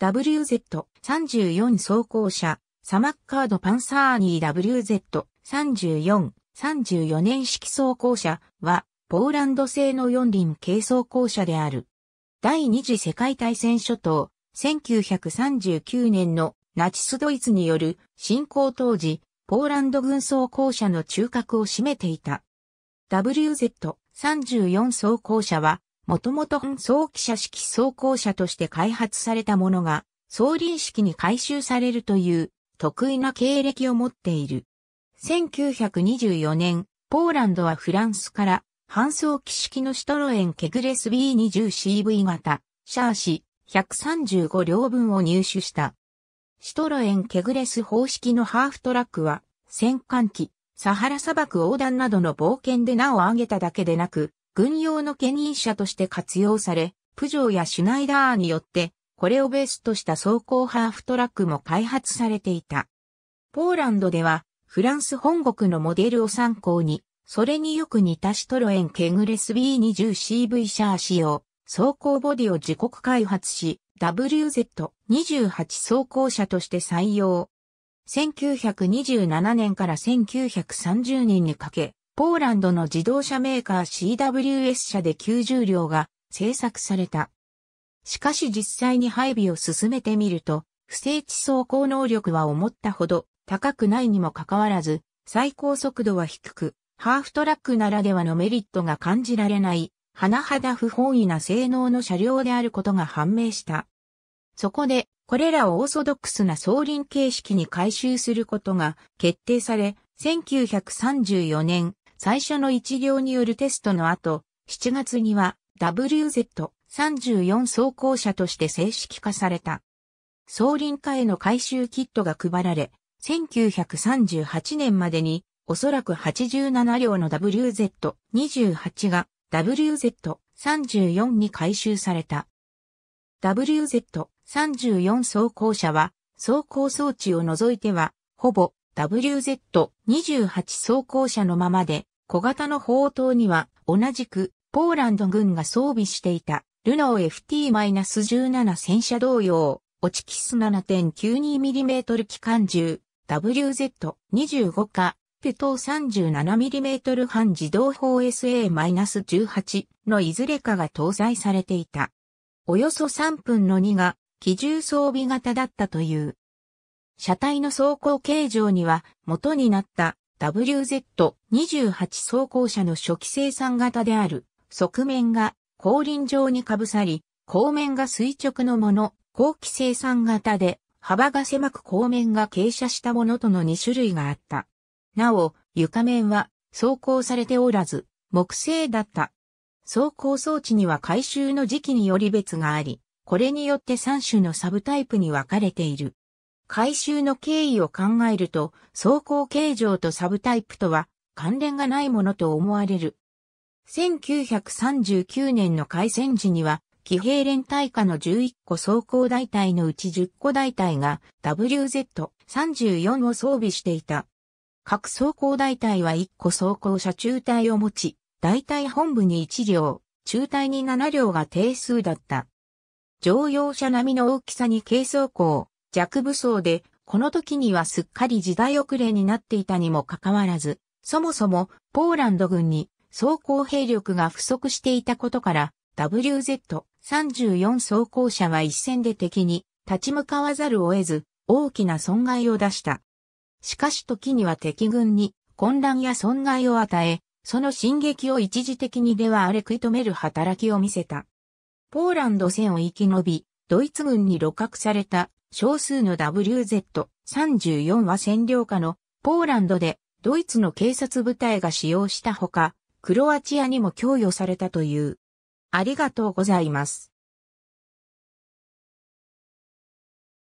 WZ34 装甲車、サマッカードパンサーニー WZ34、34年式装甲車は、ポーランド製の四輪軽装甲車である。第二次世界大戦初頭、1939年のナチスドイツによる侵攻当時、ポーランド軍装甲車の中核を占めていた。WZ34 装甲車はもともと本装機車式装甲車として開発されたものが、総輪式に改修されるという得意な経歴を持っている。1924年、ポーランドはフランスから搬送機式のシトロエンケグレス B20CV 型、シャーシ135両分を入手した。シトロエンケグレス方式のハーフトラックは、戦艦機、サハラ砂漠横断などの冒険で名を挙げただけでなく、軍用の牽引車として活用され、プジョーやシュナイダーによって、これをベースとした走行ハーフトラックも開発されていた。ポーランドでは、フランス本国のモデルを参考に、それによく似たシトロエンケグレス B20CV シャー仕様、走行ボディを自国開発し、WZ28 走行車として採用。1927年から1930年にかけ、ポーランドの自動車メーカー CWS 社で90両が製作された。しかし実際に配備を進めてみると、不正地走行能力は思ったほど高くないにもかかわらず、最高速度は低く、ハーフトラックならではのメリットが感じられない、甚だ不本意な性能の車両であることが判明した。そこで、これらをオーソドックスな送輪形式に改修することが決定され、1934年、最初の一行によるテストの後、7月には WZ34 走行車として正式化された。総輪化への回収キットが配られ、1938年までにおそらく87両の WZ28 が WZ34 に回収された。WZ34 走行車は走行装置を除いてはほぼ WZ28 走行車のままで小型の砲塔には同じくポーランド軍が装備していたルノー FT-17 戦車同様、オチキス 7.92mm 機関銃 WZ25 かペトー 37mm 半自動砲 SA-18 のいずれかが搭載されていた。およそ3分の2が機銃装備型だったという。車体の走行形状には元になった WZ28 装甲車の初期生産型である、側面が後輪状にかぶさり、後面が垂直のもの、後期生産型で、幅が狭く後面が傾斜したものとの2種類があった。なお、床面は走行されておらず、木製だった。走行装置には回収の時期により別があり、これによって3種のサブタイプに分かれている。回収の経緯を考えると、走行形状とサブタイプとは関連がないものと思われる。1939年の開戦時には、騎兵連隊下の11個走行大隊のうち10個大隊が WZ34 を装備していた。各走行大隊は1個走行車中隊を持ち、大隊本部に1両、中隊に7両が定数だった。乗用車並みの大きさに軽装甲、弱武装で、この時にはすっかり時代遅れになっていたにもかかわらず、そもそもポーランド軍に装甲兵力が不足していたことから、WZ34 装甲車は一戦で敵に立ち向かわざるを得ず、大きな損害を出した。しかし時には敵軍に混乱や損害を与え、その進撃を一時的にではあれ食い止める働きを見せた。ポーランド戦を生き延び、ドイツ軍に露獲された少数の WZ34 は占領下のポーランドでドイツの警察部隊が使用したほか、クロアチアにも供与されたという。ありがとうございます。